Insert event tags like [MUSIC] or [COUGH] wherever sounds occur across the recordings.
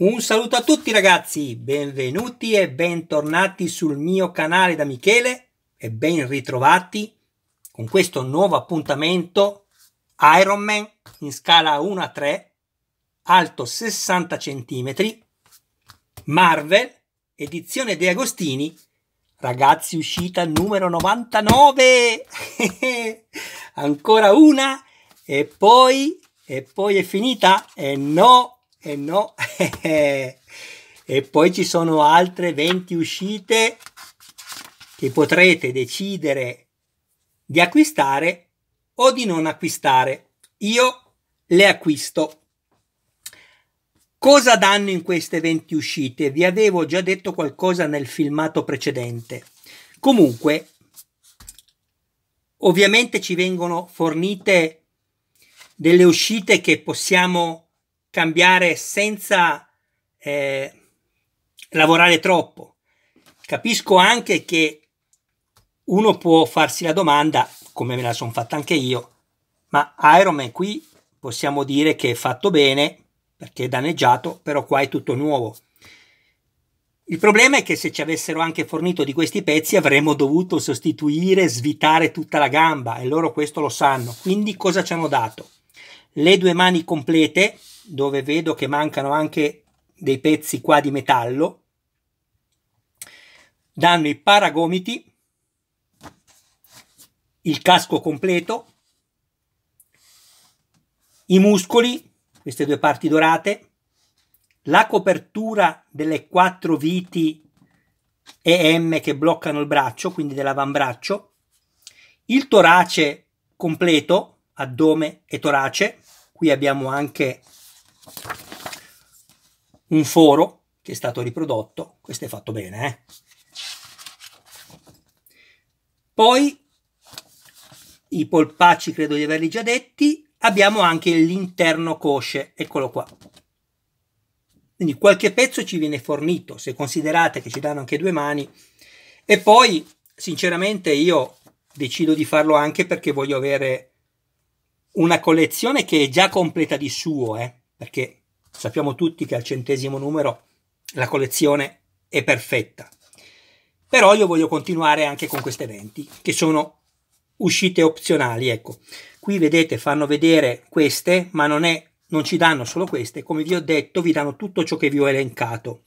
Un saluto a tutti ragazzi, benvenuti e bentornati sul mio canale da Michele e ben ritrovati con questo nuovo appuntamento Iron Man in scala 1 a 3, alto 60 cm, Marvel, edizione De Agostini, ragazzi uscita numero 99, [LAUGHS] ancora una e poi, e poi è finita e eh, no e eh, no [LAUGHS] e poi ci sono altre 20 uscite che potrete decidere di acquistare o di non acquistare io le acquisto cosa danno in queste 20 uscite vi avevo già detto qualcosa nel filmato precedente comunque ovviamente ci vengono fornite delle uscite che possiamo cambiare senza eh, lavorare troppo. Capisco anche che uno può farsi la domanda, come me la sono fatta anche io, ma Ironman qui possiamo dire che è fatto bene perché è danneggiato, però qua è tutto nuovo. Il problema è che se ci avessero anche fornito di questi pezzi avremmo dovuto sostituire, svitare tutta la gamba e loro questo lo sanno. Quindi cosa ci hanno dato? Le due mani complete dove vedo che mancano anche dei pezzi qua di metallo danno i paragomiti il casco completo i muscoli queste due parti dorate la copertura delle quattro viti EM che bloccano il braccio, quindi dell'avambraccio, il torace completo, addome e torace, qui abbiamo anche un foro che è stato riprodotto, questo è fatto bene. Eh? Poi i polpacci credo di averli già detti, abbiamo anche l'interno cosce, eccolo qua. Quindi qualche pezzo ci viene fornito, se considerate che ci danno anche due mani. E poi, sinceramente, io decido di farlo anche perché voglio avere una collezione che è già completa di suo, eh perché sappiamo tutti che al centesimo numero la collezione è perfetta. Però io voglio continuare anche con queste 20, che sono uscite opzionali, ecco. Qui vedete, fanno vedere queste, ma non, è, non ci danno solo queste, come vi ho detto, vi danno tutto ciò che vi ho elencato.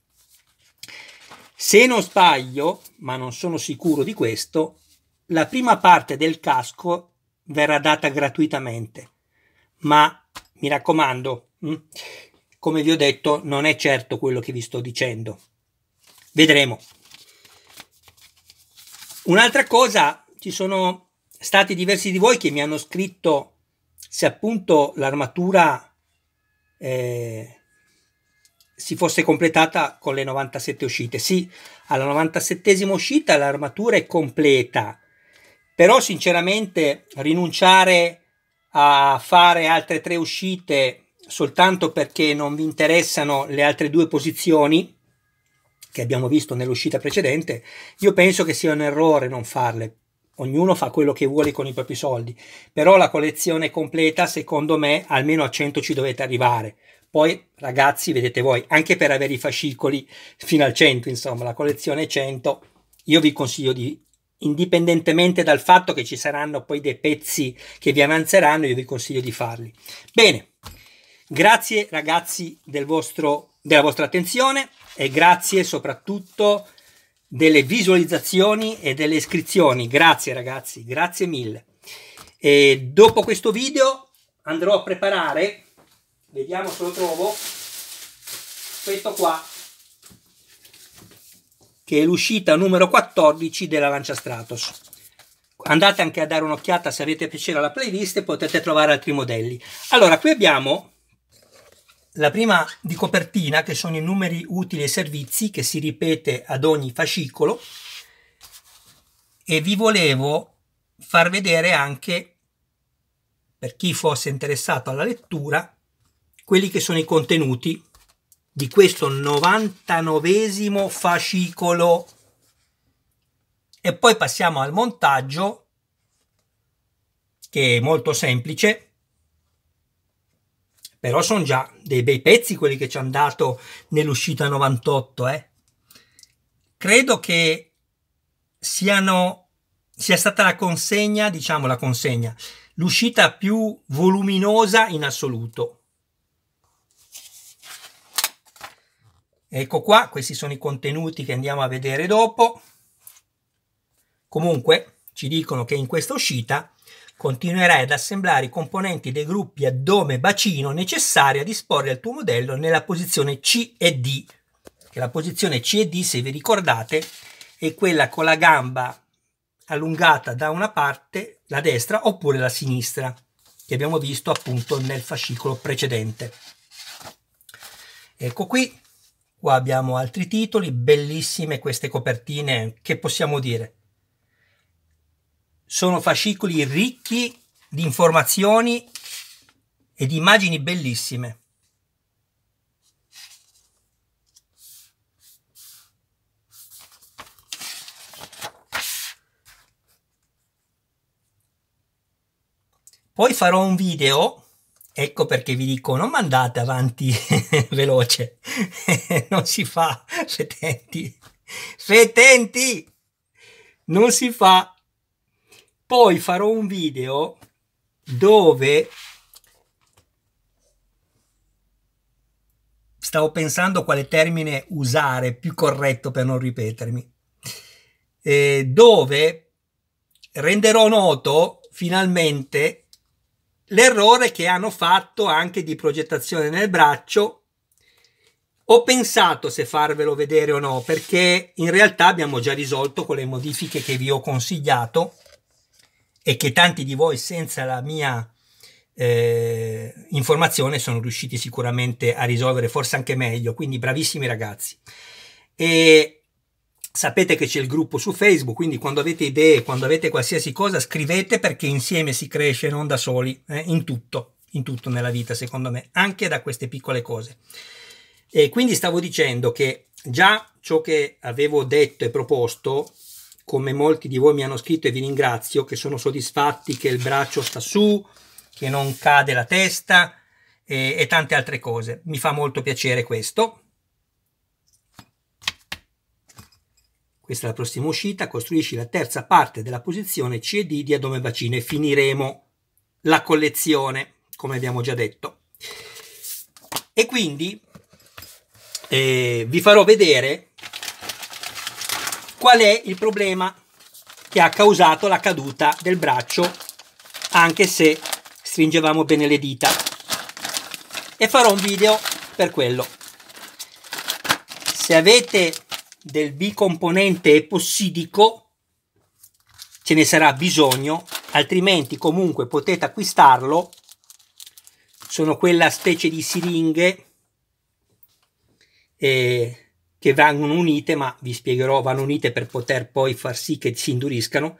Se non sbaglio, ma non sono sicuro di questo, la prima parte del casco verrà data gratuitamente. Ma mi raccomando, Mm? Come vi ho detto, non è certo quello che vi sto dicendo. Vedremo. Un'altra cosa, ci sono stati diversi di voi che mi hanno scritto se appunto l'armatura eh, si fosse completata con le 97 uscite. Sì, alla 97 uscita l'armatura è completa, però sinceramente rinunciare a fare altre tre uscite soltanto perché non vi interessano le altre due posizioni che abbiamo visto nell'uscita precedente, io penso che sia un errore non farle. Ognuno fa quello che vuole con i propri soldi, però la collezione completa, secondo me, almeno a 100 ci dovete arrivare. Poi, ragazzi, vedete voi, anche per avere i fascicoli fino al 100, insomma, la collezione 100, io vi consiglio di indipendentemente dal fatto che ci saranno poi dei pezzi che vi avanzeranno, io vi consiglio di farli. Bene, Grazie ragazzi del vostro, della vostra attenzione e grazie soprattutto delle visualizzazioni e delle iscrizioni. Grazie ragazzi, grazie mille. E dopo questo video andrò a preparare, vediamo se lo trovo, questo qua, che è l'uscita numero 14 della Lancia Stratos. Andate anche a dare un'occhiata se avete piacere alla playlist e potete trovare altri modelli. Allora, qui abbiamo la prima di copertina, che sono i numeri utili e servizi, che si ripete ad ogni fascicolo, e vi volevo far vedere anche, per chi fosse interessato alla lettura, quelli che sono i contenuti di questo 99 fascicolo. E poi passiamo al montaggio, che è molto semplice però sono già dei bei pezzi quelli che ci hanno dato nell'uscita 98 eh. credo che siano sia stata la consegna diciamo la consegna l'uscita più voluminosa in assoluto ecco qua questi sono i contenuti che andiamo a vedere dopo comunque ci dicono che in questa uscita Continuerai ad assemblare i componenti dei gruppi addome-bacino necessari a disporre al tuo modello nella posizione C e D. Che la posizione C e D, se vi ricordate, è quella con la gamba allungata da una parte, la destra oppure la sinistra, che abbiamo visto appunto nel fascicolo precedente. Ecco qui, qua abbiamo altri titoli, bellissime queste copertine, che possiamo dire? sono fascicoli ricchi di informazioni e di immagini bellissime. Poi farò un video, ecco perché vi dico non mandate avanti [LAUGHS] veloce, [LAUGHS] non si fa, fetenti, fetenti, non si fa poi farò un video dove stavo pensando quale termine usare più corretto per non ripetermi, eh, dove renderò noto finalmente l'errore che hanno fatto anche di progettazione nel braccio. Ho pensato se farvelo vedere o no, perché in realtà abbiamo già risolto con le modifiche che vi ho consigliato e che tanti di voi senza la mia eh, informazione sono riusciti sicuramente a risolvere, forse anche meglio, quindi bravissimi ragazzi. E sapete che c'è il gruppo su Facebook, quindi quando avete idee, quando avete qualsiasi cosa, scrivete perché insieme si cresce, non da soli, eh, in tutto, in tutto nella vita, secondo me, anche da queste piccole cose. E quindi stavo dicendo che già ciò che avevo detto e proposto come molti di voi mi hanno scritto e vi ringrazio, che sono soddisfatti che il braccio sta su, che non cade la testa e, e tante altre cose. Mi fa molto piacere questo. Questa è la prossima uscita, costruisci la terza parte della posizione CD di addome bacino e finiremo la collezione, come abbiamo già detto. E quindi eh, vi farò vedere qual è il problema che ha causato la caduta del braccio anche se stringevamo bene le dita e farò un video per quello se avete del bicomponente epossidico ce ne sarà bisogno altrimenti comunque potete acquistarlo sono quella specie di siringhe eh, che vanno unite, ma vi spiegherò, vanno unite per poter poi far sì che si induriscano.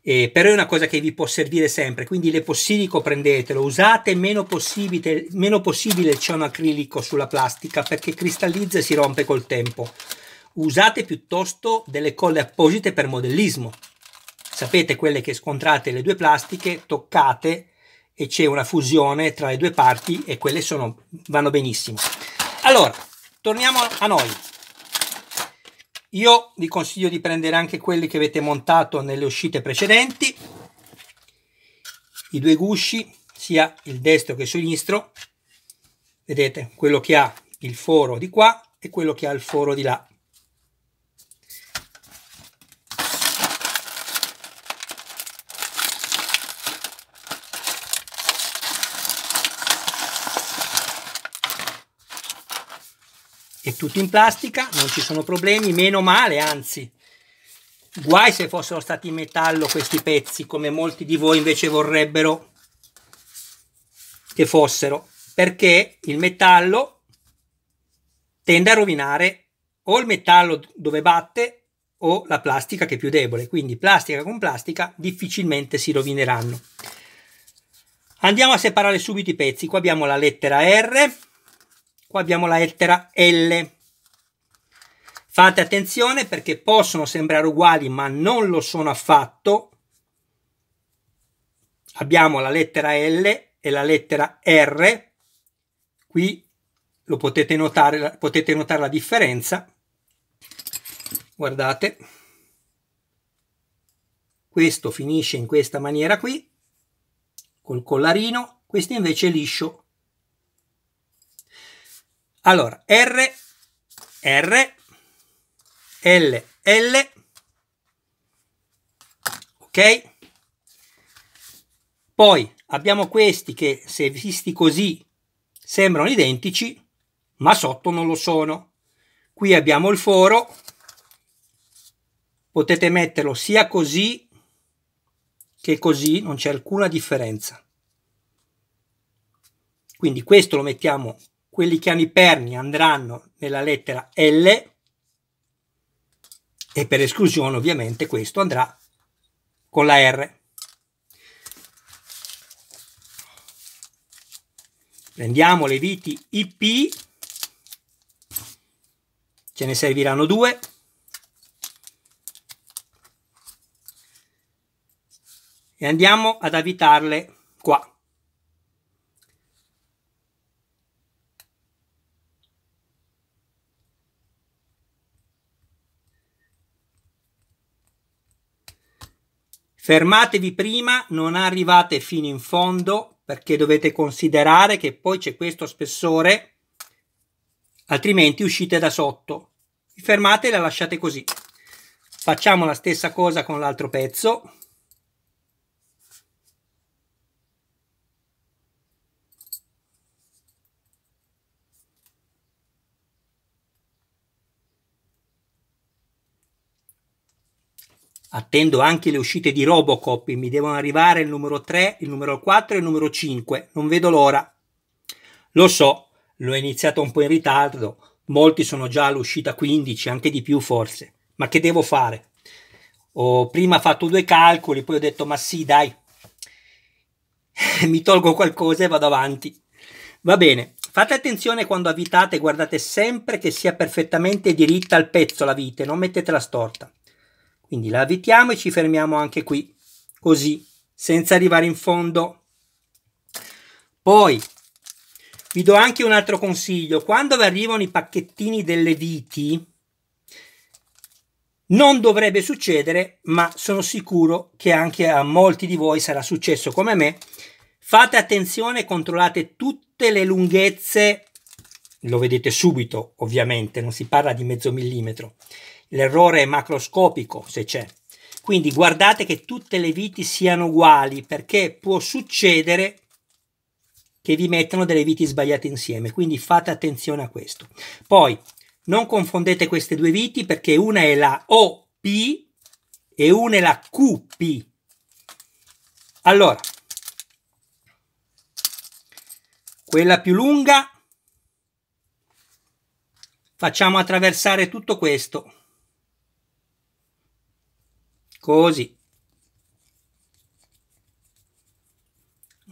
Eh, però è una cosa che vi può servire sempre, quindi l'epossilico prendetelo, usate meno possibile, meno possibile il cianoacrilico sulla plastica perché cristallizza e si rompe col tempo. Usate piuttosto delle colle apposite per modellismo. Sapete quelle che scontrate le due plastiche, toccate e c'è una fusione tra le due parti e quelle sono, vanno benissimo. Allora, torniamo a noi. Io vi consiglio di prendere anche quelli che avete montato nelle uscite precedenti, i due gusci, sia il destro che il sinistro, vedete quello che ha il foro di qua e quello che ha il foro di là. è tutto in plastica, non ci sono problemi, meno male, anzi. Guai se fossero stati in metallo questi pezzi, come molti di voi invece vorrebbero che fossero, perché il metallo tende a rovinare o il metallo dove batte o la plastica che è più debole, quindi plastica con plastica difficilmente si rovineranno. Andiamo a separare subito i pezzi, qua abbiamo la lettera R, qua abbiamo la lettera L. Fate attenzione perché possono sembrare uguali ma non lo sono affatto. Abbiamo la lettera L e la lettera R. Qui lo potete notare, potete notare la differenza. Guardate. Questo finisce in questa maniera qui, col collarino, questo invece è liscio allora, R, R, L, L, ok? Poi abbiamo questi che se visti così sembrano identici, ma sotto non lo sono. Qui abbiamo il foro, potete metterlo sia così che così, non c'è alcuna differenza. Quindi questo lo mettiamo quelli che hanno i perni andranno nella lettera L e per esclusione ovviamente questo andrà con la R. Prendiamo le viti IP, ce ne serviranno due. E andiamo ad avvitarle qua. Fermatevi prima, non arrivate fino in fondo perché dovete considerare che poi c'è questo spessore, altrimenti uscite da sotto. fermate e la lasciate così. Facciamo la stessa cosa con l'altro pezzo. Attendo anche le uscite di Robocop, mi devono arrivare il numero 3, il numero 4 e il numero 5, non vedo l'ora. Lo so, l'ho iniziato un po' in ritardo, molti sono già all'uscita 15, anche di più forse, ma che devo fare? Ho prima fatto due calcoli, poi ho detto ma sì dai, [LAUGHS] mi tolgo qualcosa e vado avanti. Va bene, fate attenzione quando avvitate, guardate sempre che sia perfettamente diritta al pezzo la vite, non mettetela storta. Quindi la avvitiamo e ci fermiamo anche qui, così, senza arrivare in fondo. Poi vi do anche un altro consiglio, quando vi arrivano i pacchettini delle viti, non dovrebbe succedere, ma sono sicuro che anche a molti di voi sarà successo come me. Fate attenzione e controllate tutte le lunghezze, lo vedete subito ovviamente, non si parla di mezzo millimetro, L'errore è macroscopico, se c'è. Quindi guardate che tutte le viti siano uguali, perché può succedere che vi mettano delle viti sbagliate insieme, quindi fate attenzione a questo. Poi, non confondete queste due viti perché una è la OP e una è la QP. Allora, quella più lunga, facciamo attraversare tutto questo così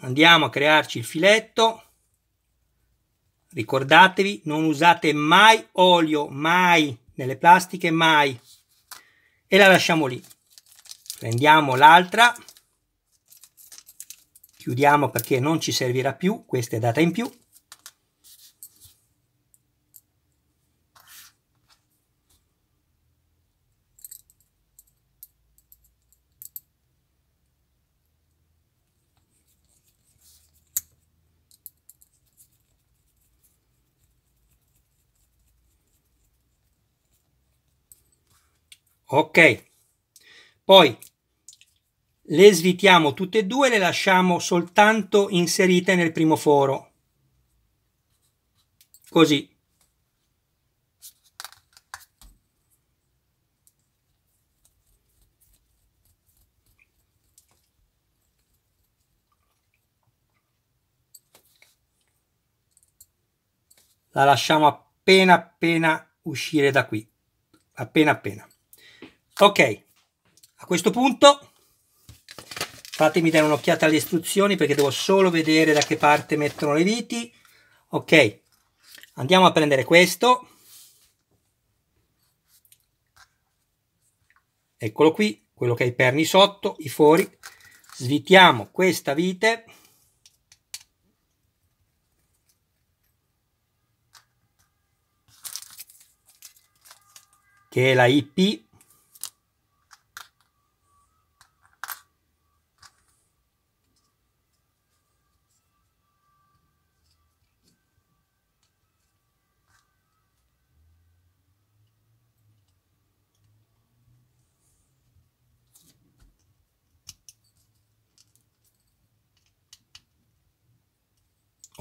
andiamo a crearci il filetto ricordatevi non usate mai olio mai nelle plastiche mai e la lasciamo lì prendiamo l'altra chiudiamo perché non ci servirà più questa è data in più Ok. Poi le svitiamo tutte e due, le lasciamo soltanto inserite nel primo foro. Così. La lasciamo appena appena uscire da qui, appena appena ok a questo punto fatemi dare un'occhiata alle istruzioni perché devo solo vedere da che parte mettono le viti ok andiamo a prendere questo eccolo qui quello che ha i perni sotto i fori svitiamo questa vite che è la IP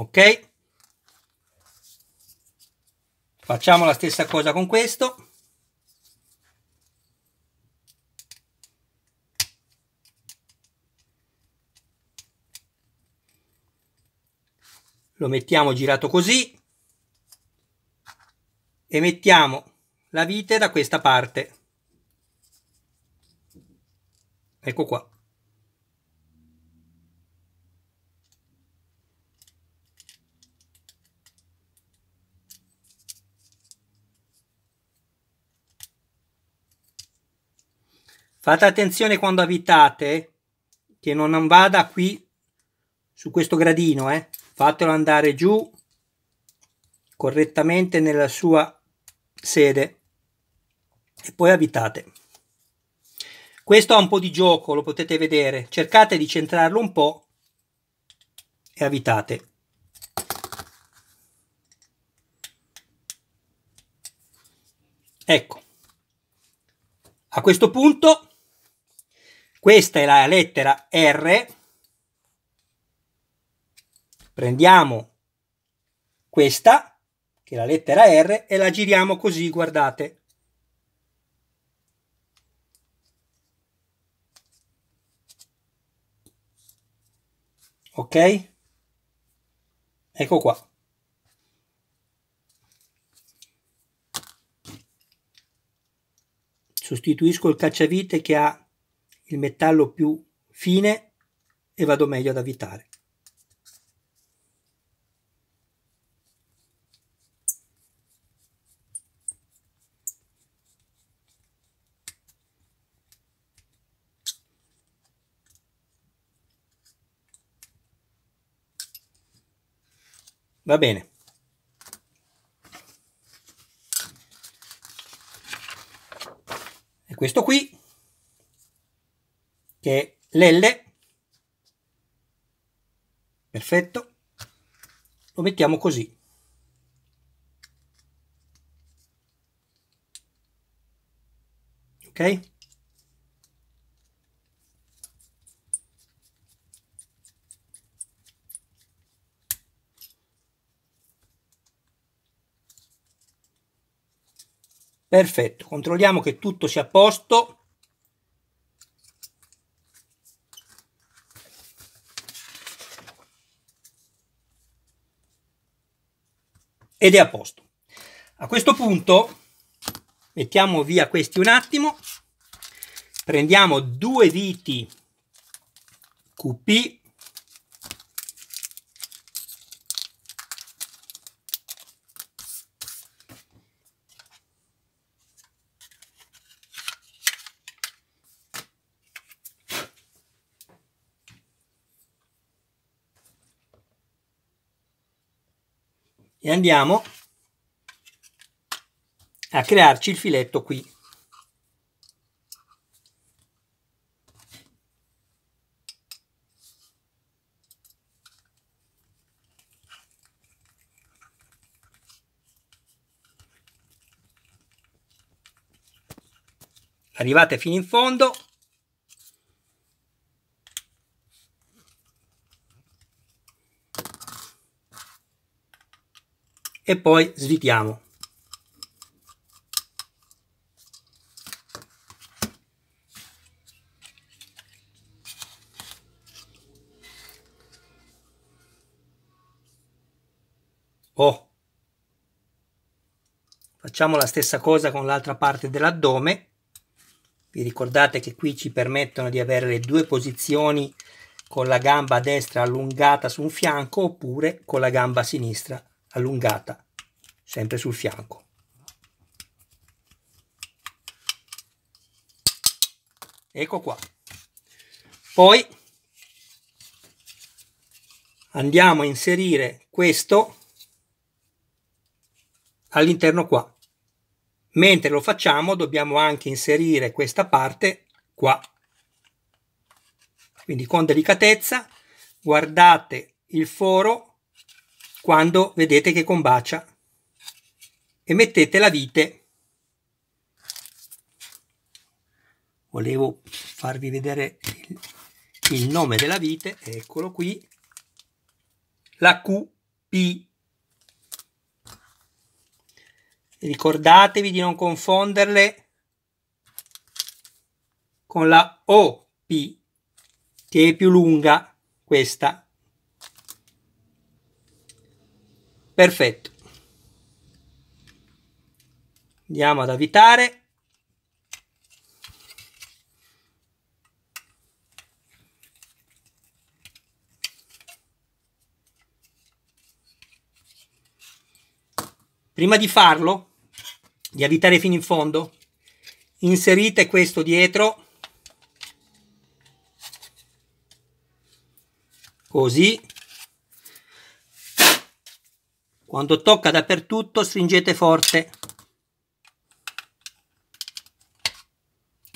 ok facciamo la stessa cosa con questo lo mettiamo girato così e mettiamo la vite da questa parte ecco qua Fate attenzione quando avitate che non vada qui su questo gradino, eh. Fatelo andare giù correttamente nella sua sede e poi avitate. Questo ha un po' di gioco, lo potete vedere. Cercate di centrarlo un po' e avitate. Ecco, a questo punto questa è la lettera R. Prendiamo questa, che è la lettera R, e la giriamo così, guardate. ok? Ecco qua. Sostituisco il cacciavite che ha il metallo più fine e vado meglio ad avvitare. Va bene. E questo qui che è l'L, perfetto, lo mettiamo così. Ok? Perfetto, controlliamo che tutto sia a posto. ed è a posto. A questo punto mettiamo via questi un attimo, prendiamo due viti QP e andiamo a crearci il filetto qui. Arrivate fino in fondo, e poi svitiamo. Oh. Facciamo la stessa cosa con l'altra parte dell'addome. Vi ricordate che qui ci permettono di avere le due posizioni con la gamba destra allungata su un fianco oppure con la gamba sinistra allungata, sempre sul fianco. Ecco qua. Poi andiamo a inserire questo all'interno qua. Mentre lo facciamo dobbiamo anche inserire questa parte qua. Quindi con delicatezza guardate il foro quando vedete che combacia e mettete la vite volevo farvi vedere il, il nome della vite eccolo qui la QP ricordatevi di non confonderle con la OP che è più lunga questa perfetto andiamo ad avvitare prima di farlo di avvitare fino in fondo inserite questo dietro così quando tocca dappertutto stringete forte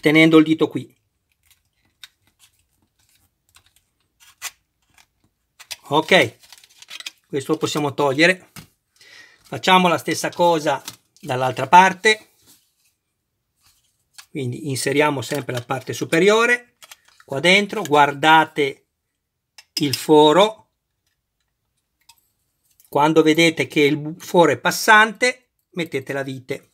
tenendo il dito qui. Ok, questo lo possiamo togliere. Facciamo la stessa cosa dall'altra parte. Quindi inseriamo sempre la parte superiore. Qua dentro guardate il foro quando vedete che il foro è passante, mettete la vite.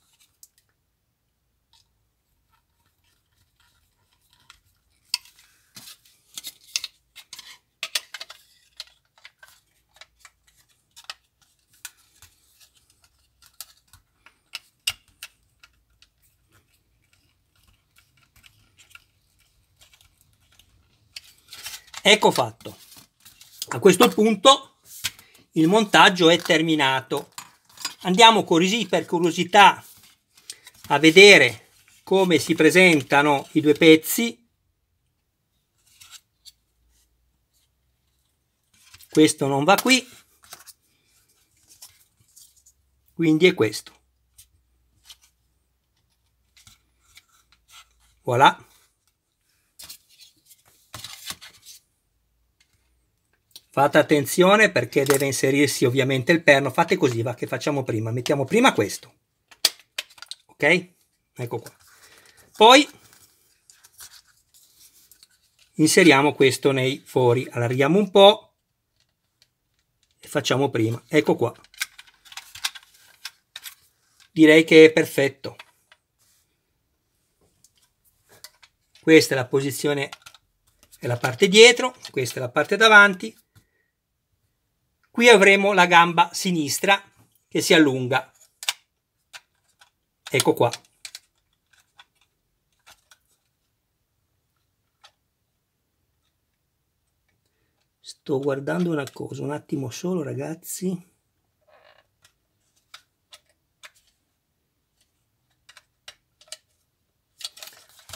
Ecco fatto. A questo punto il montaggio è terminato andiamo così per curiosità a vedere come si presentano i due pezzi questo non va qui quindi è questo voilà Fate attenzione perché deve inserirsi ovviamente il perno. Fate così, va, che facciamo prima. Mettiamo prima questo. Ok? Ecco qua. Poi inseriamo questo nei fori. Allarghiamo un po' e facciamo prima. Ecco qua. Direi che è perfetto. Questa è la posizione, è la parte dietro, questa è la parte davanti Qui avremo la gamba sinistra che si allunga. Ecco qua. Sto guardando una cosa, un attimo solo ragazzi.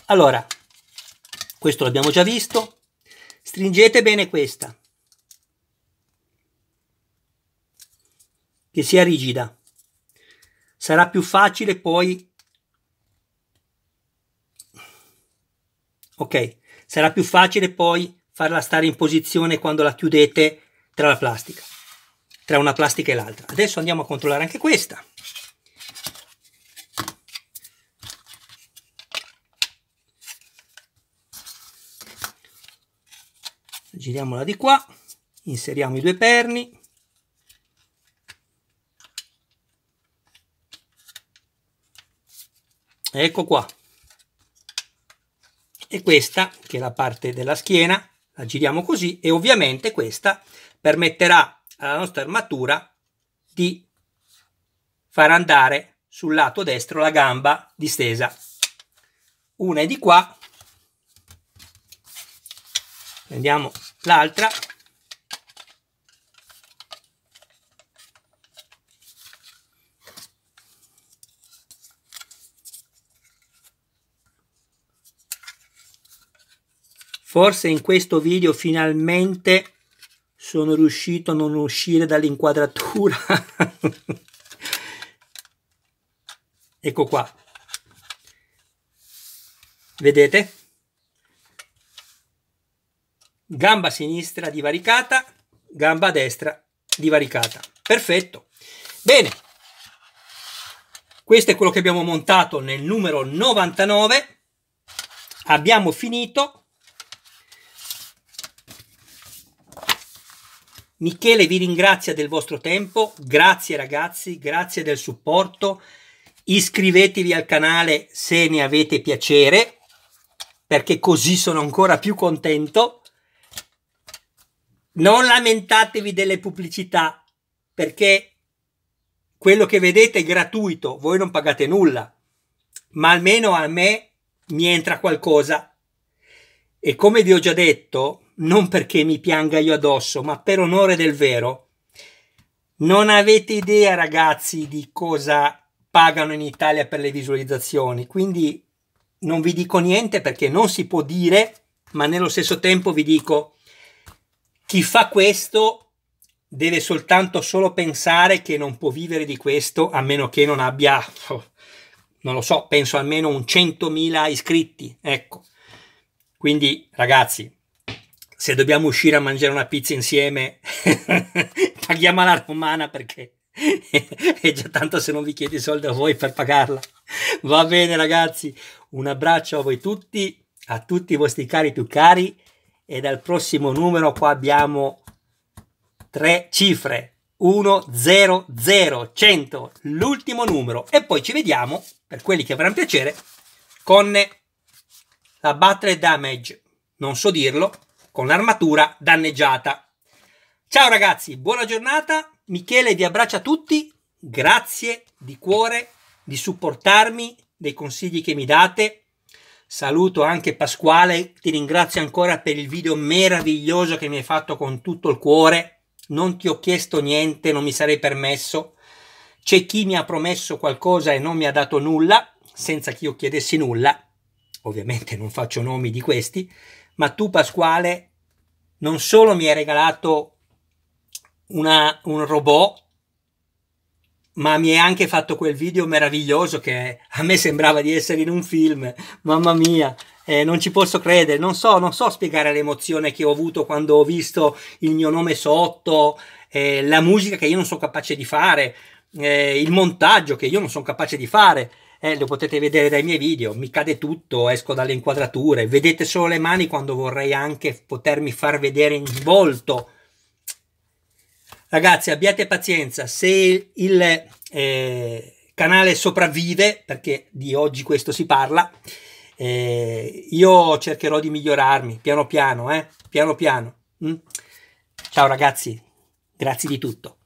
Allora, questo l'abbiamo già visto. Stringete bene questa. che sia rigida. Sarà più facile poi... Ok, sarà più facile poi farla stare in posizione quando la chiudete tra la plastica, tra una plastica e l'altra. Adesso andiamo a controllare anche questa. Giriamola di qua, inseriamo i due perni. ecco qua e questa che è la parte della schiena la giriamo così e ovviamente questa permetterà alla nostra armatura di far andare sul lato destro la gamba distesa una è di qua prendiamo l'altra Forse in questo video finalmente sono riuscito a non uscire dall'inquadratura. [LAUGHS] ecco qua. Vedete? Gamba sinistra divaricata, gamba destra divaricata. Perfetto. Bene. Questo è quello che abbiamo montato nel numero 99. Abbiamo finito Michele vi ringrazia del vostro tempo, grazie ragazzi, grazie del supporto, iscrivetevi al canale se ne avete piacere, perché così sono ancora più contento. Non lamentatevi delle pubblicità, perché quello che vedete è gratuito, voi non pagate nulla, ma almeno a me mi entra qualcosa. E come vi ho già detto, non perché mi pianga io addosso, ma per onore del vero. Non avete idea, ragazzi, di cosa pagano in Italia per le visualizzazioni, quindi non vi dico niente perché non si può dire, ma nello stesso tempo vi dico chi fa questo deve soltanto solo pensare che non può vivere di questo a meno che non abbia oh, non lo so, penso almeno un 100.000 iscritti, ecco. Quindi ragazzi, se dobbiamo uscire a mangiare una pizza insieme, [LAUGHS] paghiamo la romana perché [LAUGHS] è già tanto se non vi chiedi soldi a voi per pagarla. Va bene ragazzi, un abbraccio a voi tutti, a tutti i vostri cari più cari e dal prossimo numero qua abbiamo tre cifre. 1, 0, 0, 100, l'ultimo numero. E poi ci vediamo, per quelli che avranno piacere, con la Battle Damage. Non so dirlo, con l'armatura danneggiata. Ciao ragazzi, buona giornata. Michele vi abbraccia tutti. Grazie di cuore di supportarmi, dei consigli che mi date. Saluto anche Pasquale, ti ringrazio ancora per il video meraviglioso che mi hai fatto con tutto il cuore. Non ti ho chiesto niente, non mi sarei permesso. C'è chi mi ha promesso qualcosa e non mi ha dato nulla, senza che io chiedessi nulla ovviamente non faccio nomi di questi, ma tu Pasquale non solo mi hai regalato una, un robot, ma mi hai anche fatto quel video meraviglioso che a me sembrava di essere in un film, mamma mia, eh, non ci posso credere, non so, non so spiegare l'emozione che ho avuto quando ho visto il mio nome sotto, eh, la musica che io non sono capace di fare, eh, il montaggio che io non sono capace di fare, eh, lo potete vedere dai miei video, mi cade tutto, esco dalle inquadrature, vedete solo le mani quando vorrei anche potermi far vedere in volto. Ragazzi, abbiate pazienza, se il eh, canale sopravvive, perché di oggi questo si parla, eh, io cercherò di migliorarmi piano piano, eh? piano piano. Mm? Ciao ragazzi, grazie di tutto.